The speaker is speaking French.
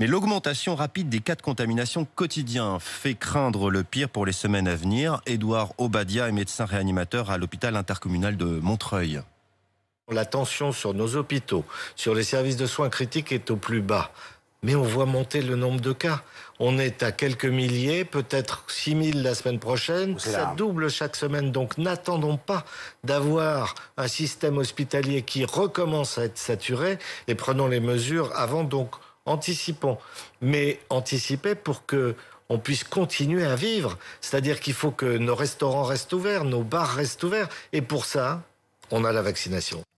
Mais l'augmentation rapide des cas de contamination quotidien fait craindre le pire pour les semaines à venir. Édouard Obadia est médecin réanimateur à l'hôpital intercommunal de Montreuil. La tension sur nos hôpitaux, sur les services de soins critiques est au plus bas. Mais on voit monter le nombre de cas. On est à quelques milliers, peut-être 6 000 la semaine prochaine. Ça double chaque semaine. Donc n'attendons pas d'avoir un système hospitalier qui recommence à être saturé et prenons les mesures avant. Donc anticipons, mais anticiper pour que on puisse continuer à vivre. C'est-à-dire qu'il faut que nos restaurants restent ouverts, nos bars restent ouverts, et pour ça, on a la vaccination.